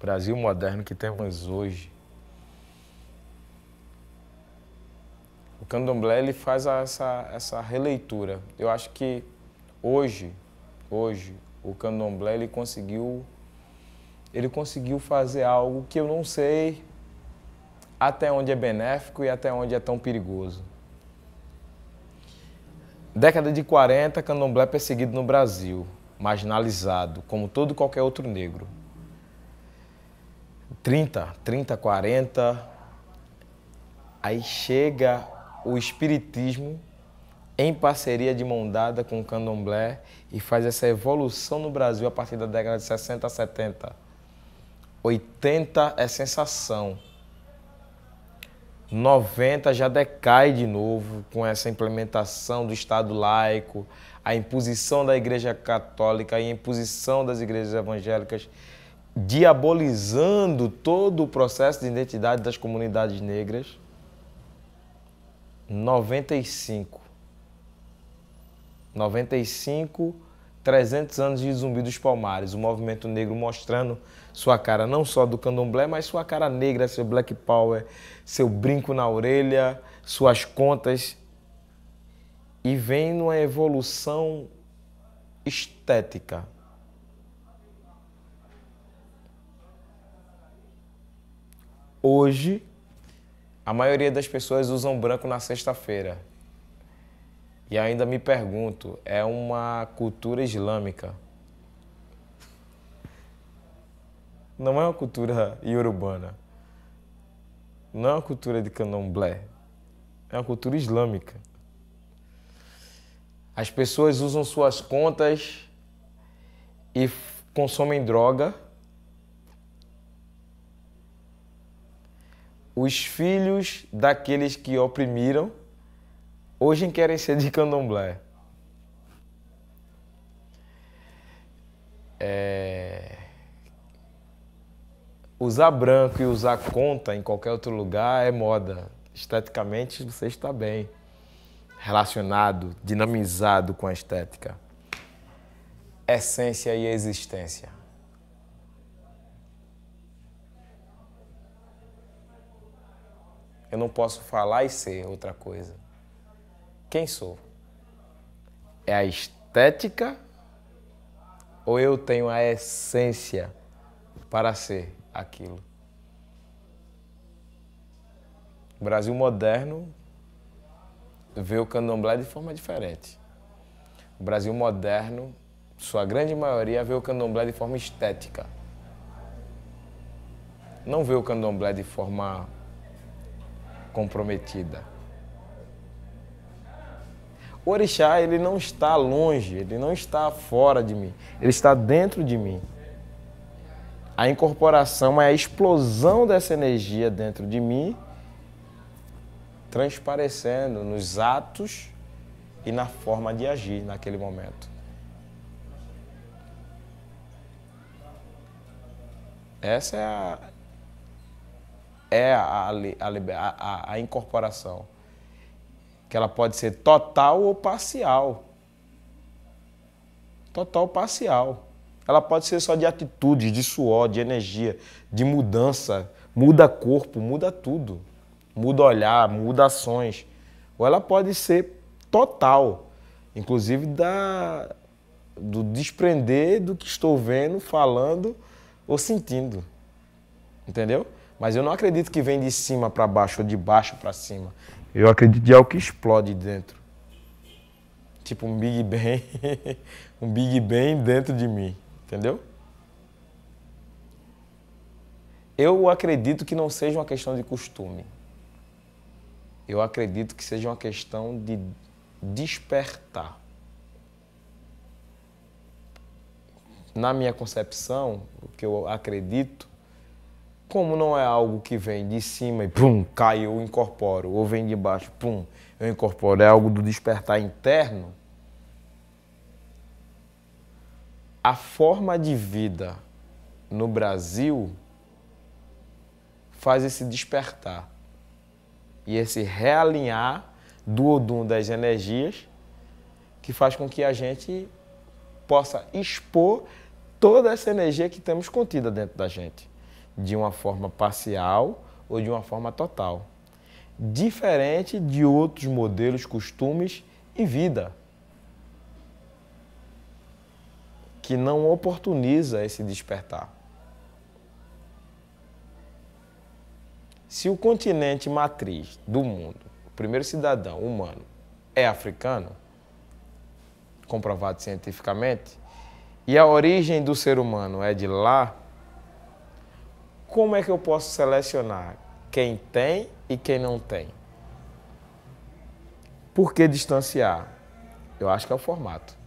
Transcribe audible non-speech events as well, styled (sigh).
Brasil moderno que temos hoje. O candomblé ele faz essa, essa releitura. Eu acho que hoje, hoje, o candomblé ele conseguiu, ele conseguiu fazer algo que eu não sei até onde é benéfico e até onde é tão perigoso. Década de 40, candomblé perseguido no Brasil, marginalizado, como todo qualquer outro negro. 30, 30, 40. Aí chega o espiritismo em parceria de mão dada com o candomblé e faz essa evolução no Brasil a partir da década de 60, 70. 80 é sensação. 90 já decai de novo com essa implementação do Estado laico, a imposição da Igreja Católica e a imposição das igrejas evangélicas diabolizando todo o processo de identidade das comunidades negras, 95. 95, 300 anos de Zumbi dos Palmares, o movimento negro mostrando sua cara não só do candomblé, mas sua cara negra, seu black power, seu brinco na orelha, suas contas. E vem numa evolução estética, Hoje, a maioria das pessoas usam branco na sexta-feira. E ainda me pergunto, é uma cultura islâmica? Não é uma cultura iorubana. Não é uma cultura de candomblé. É uma cultura islâmica. As pessoas usam suas contas e consomem droga os filhos daqueles que oprimiram hoje querem ser de candomblé. É... Usar branco e usar conta em qualquer outro lugar é moda. Esteticamente você está bem, relacionado, dinamizado com a estética. Essência e existência. Eu não posso falar e ser outra coisa. Quem sou? É a estética ou eu tenho a essência para ser aquilo? O Brasil moderno vê o candomblé de forma diferente. O Brasil moderno, sua grande maioria, vê o candomblé de forma estética. Não vê o candomblé de forma comprometida. O orixá, ele não está longe, ele não está fora de mim, ele está dentro de mim. A incorporação é a explosão dessa energia dentro de mim, transparecendo nos atos e na forma de agir naquele momento. Essa é a, é a, a, a, a incorporação. Que ela pode ser total ou parcial. Total ou parcial. Ela pode ser só de atitude, de suor, de energia, de mudança. Muda corpo, muda tudo. Muda olhar, muda ações. Ou ela pode ser total, inclusive da, do desprender do que estou vendo, falando ou sentindo. Entendeu? Mas eu não acredito que vem de cima para baixo ou de baixo para cima. Eu acredito é o que explode dentro. Tipo um Big Bang, (laughs) um Big Bang dentro de mim, entendeu? Eu acredito que não seja uma questão de costume. Eu acredito que seja uma questão de despertar. Na minha concepção, o que eu acredito como não é algo que vem de cima e pum, cai, eu incorporo, ou vem de baixo, pum, eu incorporo, é algo do despertar interno, a forma de vida no Brasil faz esse despertar e esse realinhar do odum das energias que faz com que a gente possa expor toda essa energia que temos contida dentro da gente de uma forma parcial ou de uma forma total. Diferente de outros modelos, costumes e vida, que não oportuniza esse despertar. Se o continente matriz do mundo, o primeiro cidadão humano, é africano, comprovado cientificamente, e a origem do ser humano é de lá, como é que eu posso selecionar quem tem e quem não tem? Por que distanciar? Eu acho que é o formato.